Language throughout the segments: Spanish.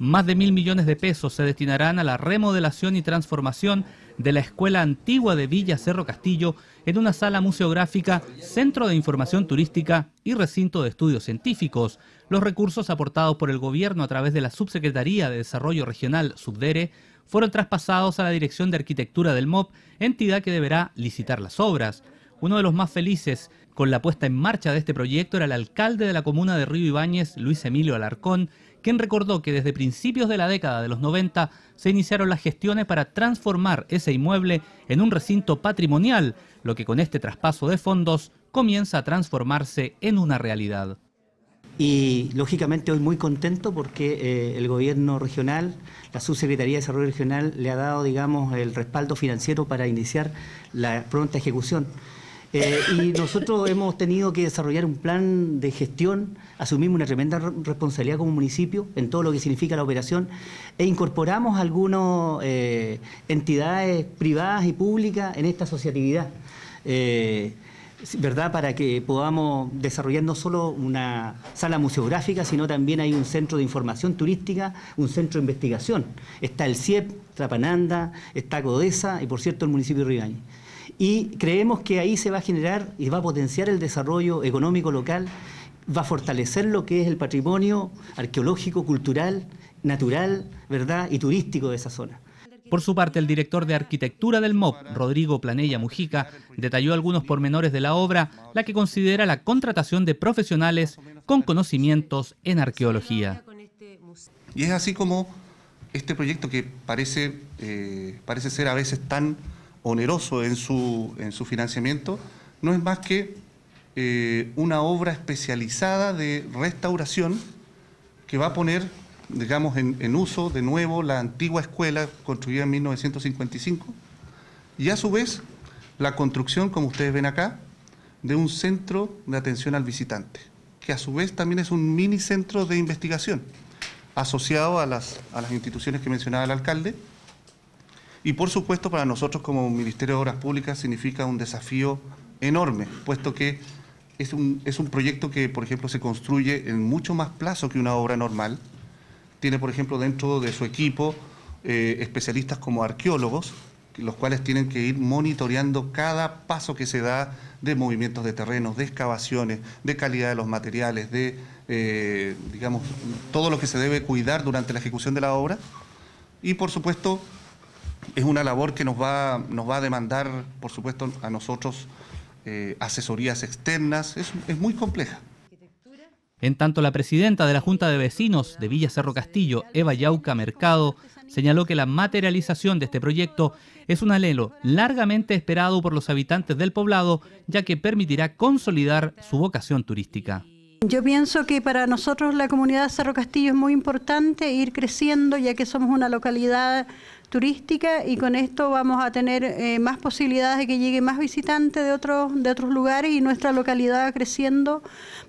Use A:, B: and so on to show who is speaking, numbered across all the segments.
A: Más de mil millones de pesos se destinarán a la remodelación y transformación de la Escuela Antigua de Villa Cerro Castillo en una sala museográfica, centro de información turística y recinto de estudios científicos. Los recursos aportados por el gobierno a través de la Subsecretaría de Desarrollo Regional, Subdere, fueron traspasados a la Dirección de Arquitectura del MOP, entidad que deberá licitar las obras. Uno de los más felices con la puesta en marcha de este proyecto era el alcalde de la comuna de Río Ibáñez, Luis Emilio Alarcón, quien recordó que desde principios de la década de los 90 se iniciaron las gestiones para transformar ese inmueble en un recinto patrimonial, lo que con este traspaso de fondos comienza a transformarse en una realidad.
B: Y lógicamente hoy muy contento porque eh, el gobierno regional, la Subsecretaría de Desarrollo Regional le ha dado, digamos, el respaldo financiero para iniciar la pronta ejecución. Eh, y nosotros hemos tenido que desarrollar un plan de gestión, asumimos una tremenda responsabilidad como municipio en todo lo que significa la operación e incorporamos algunas eh, entidades privadas y públicas en esta asociatividad. Eh, ¿verdad? Para que podamos desarrollar no solo una sala museográfica, sino también hay un centro de información turística, un centro de investigación. Está el CIEP, Trapananda, está Codesa y, por cierto, el municipio de Ribañez y creemos que ahí se va a generar y va a potenciar el desarrollo económico local, va a fortalecer lo que es el patrimonio arqueológico, cultural,
A: natural, ¿verdad? y turístico de esa zona. Por su parte, el director de arquitectura del MOP, Rodrigo Planella Mujica, detalló algunos pormenores de la obra, la que considera la contratación de profesionales con conocimientos en arqueología.
C: Y es así como este proyecto que parece, eh, parece ser a veces tan oneroso en su, en su financiamiento, no es más que eh, una obra especializada de restauración que va a poner, digamos, en, en uso de nuevo la antigua escuela construida en 1955 y a su vez la construcción, como ustedes ven acá, de un centro de atención al visitante, que a su vez también es un mini centro de investigación asociado a las, a las instituciones que mencionaba el alcalde, y por supuesto para nosotros como Ministerio de Obras Públicas significa un desafío enorme, puesto que es un, es un proyecto que, por ejemplo, se construye en mucho más plazo que una obra normal. Tiene, por ejemplo, dentro de su equipo eh, especialistas como arqueólogos, los cuales tienen que ir monitoreando cada paso que se da de movimientos de terrenos, de excavaciones, de calidad de los materiales, de, eh, digamos, todo lo que se debe cuidar durante la ejecución de la obra. Y, por supuesto, es una labor que nos va, nos va a demandar, por supuesto, a nosotros eh, asesorías externas. Es, es muy compleja.
A: En tanto, la presidenta de la Junta de Vecinos de Villa Cerro Castillo, Eva Yauca Mercado, señaló que la materialización de este proyecto es un alelo largamente esperado por los habitantes del poblado, ya que permitirá consolidar su vocación turística.
D: Yo pienso que para nosotros la comunidad de Cerro Castillo es muy importante ir creciendo, ya que somos una localidad turística y con esto vamos a tener eh, más posibilidades de que llegue más visitantes de otros de otros lugares y nuestra localidad va creciendo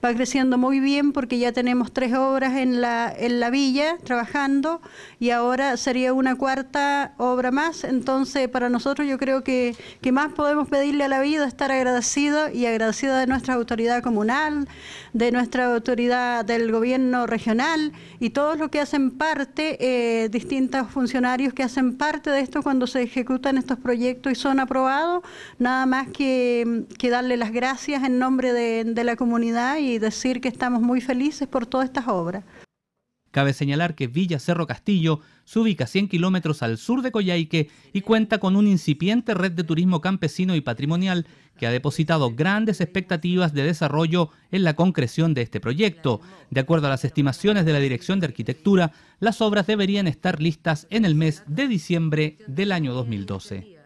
D: va creciendo muy bien porque ya tenemos tres obras en la en la villa trabajando y ahora sería una cuarta obra más entonces para nosotros yo creo que, que más podemos pedirle a la vida estar agradecido y agradecida de nuestra autoridad comunal de nuestra autoridad del gobierno regional y todos los que hacen parte eh, distintos funcionarios que hacen parte de esto cuando se ejecutan estos proyectos y son aprobados, nada más que, darle las gracias en nombre de la comunidad y decir que estamos muy felices por todas estas obras.
A: Cabe señalar que Villa Cerro Castillo se ubica 100 kilómetros al sur de Coyhaique y cuenta con una incipiente red de turismo campesino y patrimonial que ha depositado grandes expectativas de desarrollo en la concreción de este proyecto. De acuerdo a las estimaciones de la Dirección de Arquitectura, las obras deberían estar listas en el mes de diciembre del año 2012.